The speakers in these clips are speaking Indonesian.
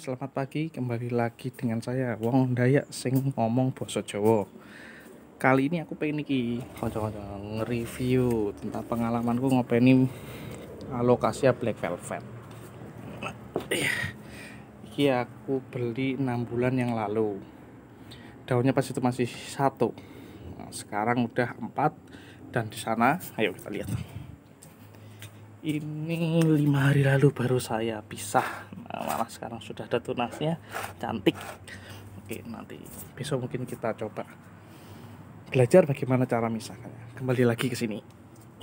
selamat pagi kembali lagi dengan saya Wong Dayak sing ngomong boso Jawa. Kali ini aku pengen iki kocok-kocok nge-review tentang pengalamanku ngopeni alokasi uh, Black Velvet. Iya. Iki aku beli 6 bulan yang lalu. Daunnya pas itu masih satu. Nah, sekarang udah empat dan di sana ayo kita lihat ini lima hari lalu baru saya pisah nah, malah sekarang sudah ada tunasnya cantik oke nanti besok mungkin kita coba belajar bagaimana cara misahkannya kembali lagi ke sini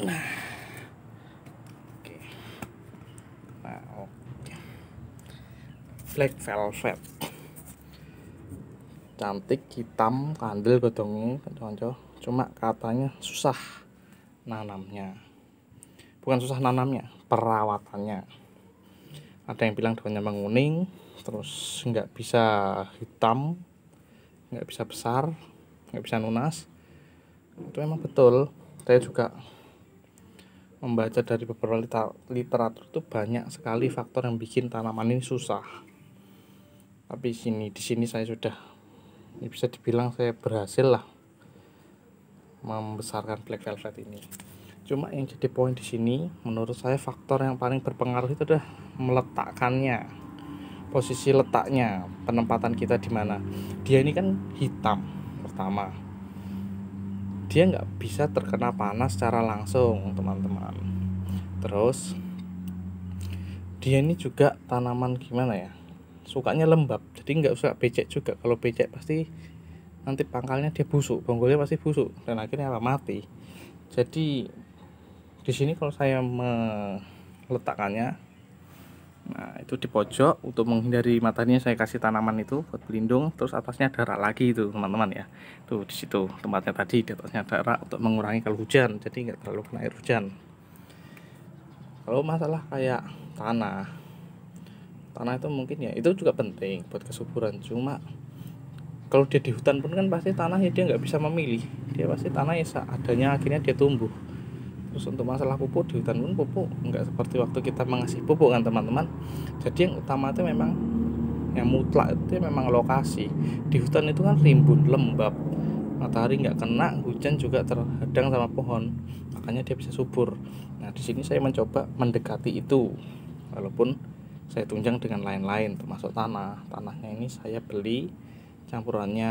nah. oke nah oke black velvet cantik hitam kandel godongnya cuma katanya susah nanamnya bukan susah nanamnya perawatannya ada yang bilang daunnya menguning terus nggak bisa hitam nggak bisa besar nggak bisa lunas itu memang betul saya juga membaca dari beberapa literatur itu banyak sekali faktor yang bikin tanaman ini susah tapi sini di sini saya sudah ini ya bisa dibilang saya berhasil lah membesarkan black velvet ini cuma yang jadi poin di sini menurut saya faktor yang paling berpengaruh itu adalah meletakkannya posisi letaknya penempatan kita di mana dia ini kan hitam pertama dia nggak bisa terkena panas secara langsung teman-teman terus dia ini juga tanaman gimana ya sukanya lembab jadi nggak usah becek juga kalau becek pasti nanti pangkalnya dia busuk bonggolnya pasti busuk dan akhirnya apa mati jadi di sini kalau saya meletakkannya nah itu di pojok untuk menghindari matanya saya kasih tanaman itu buat pelindung terus atasnya ada rak lagi itu teman-teman ya tuh di situ tempatnya tadi di atasnya ada rak untuk mengurangi kalau hujan jadi nggak terlalu kena air hujan kalau masalah kayak tanah tanah itu mungkin ya itu juga penting buat kesuburan cuma kalau dia di hutan pun kan pasti tanah ya dia nggak bisa memilih dia pasti tanahnya ya seadanya akhirnya dia tumbuh terus untuk masalah pupuk di hutan pun pupuk nggak seperti waktu kita mengasih pupuk kan teman-teman jadi yang utama itu memang yang mutlak itu memang lokasi di hutan itu kan rimbun lembab matahari nggak kena hujan juga terhadang sama pohon makanya dia bisa subur nah di sini saya mencoba mendekati itu walaupun saya tunjang dengan lain-lain termasuk tanah tanahnya ini saya beli campurannya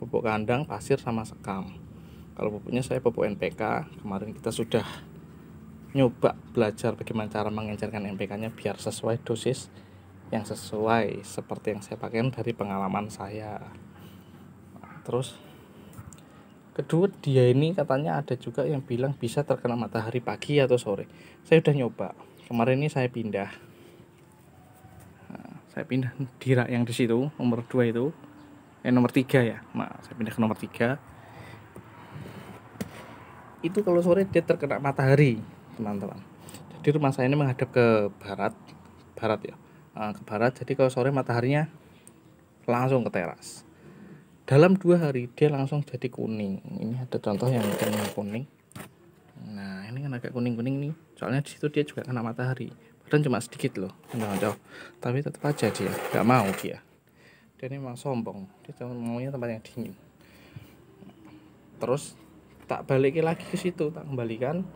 pupuk kandang pasir sama sekam kalau pupuknya saya pupuk NPK kemarin kita sudah nyoba belajar bagaimana cara mengencerkan NPK nya biar sesuai dosis yang sesuai seperti yang saya pakai dari pengalaman saya terus kedua dia ini katanya ada juga yang bilang bisa terkena matahari pagi atau sore saya udah nyoba kemarin ini saya pindah nah, saya pindah di rak yang di situ nomor 2 itu eh nomor 3 ya nah, saya pindah ke nomor 3 itu kalau sore dia terkena matahari teman-teman jadi rumah saya ini menghadap ke barat barat ya eh, ke barat jadi kalau sore mataharinya langsung ke teras dalam dua hari dia langsung jadi kuning ini ada contoh yang kuning kuning nah ini kan agak kuning kuning nih soalnya di situ dia juga kena matahari padahal cuma sedikit loh jauh-jauh tapi tetap aja dia nggak mau dia dia ini memang sombong dia cuma maunya tempat yang dingin terus tak balikin lagi ke situ tak kembalikan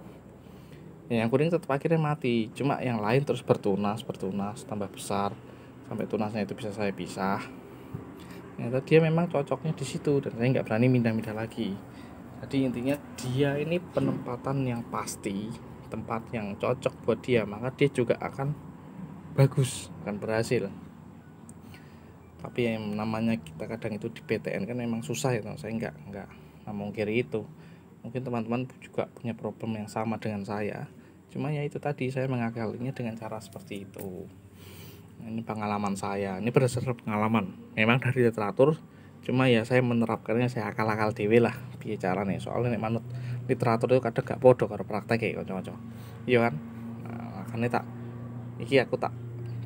yang kuning tetap akhirnya mati cuma yang lain terus bertunas bertunas tambah besar sampai tunasnya itu bisa saya pisah ternyata dia memang cocoknya di situ dan saya nggak berani pindah-pindah lagi jadi intinya dia ini penempatan yang pasti tempat yang cocok buat dia maka dia juga akan bagus akan berhasil tapi yang namanya kita kadang itu di PTN kan memang susah ya saya nggak nggak ngomong kiri itu mungkin teman-teman juga punya problem yang sama dengan saya cuma ya itu tadi saya mengakalinya dengan cara seperti itu ini pengalaman saya ini berdasarkan pengalaman memang dari literatur cuma ya saya menerapkannya saya akal-akal dewi lah bicara nih soalnya nih manut literatur itu kadang gak bodoh kalau praktek ya, kocok-kocok iya kan nah, tak iki aku tak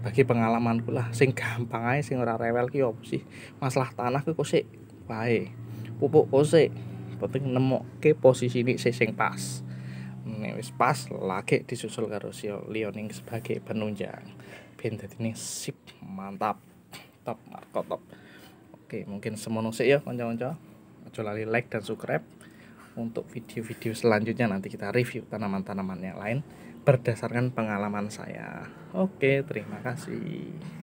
bagi pengalamanku lah sing gampang aja sing ora rewel ki sih masalah tanah ku kok sik baik pupuk kok penting ke posisi ini sing pas pas lagi disusul karo si Leoning sebagai penunjang ben ini sip mantap top marko top oke mungkin semono sih ya konco-konco aja lali like dan subscribe untuk video-video selanjutnya nanti kita review tanaman-tanaman yang lain berdasarkan pengalaman saya oke terima kasih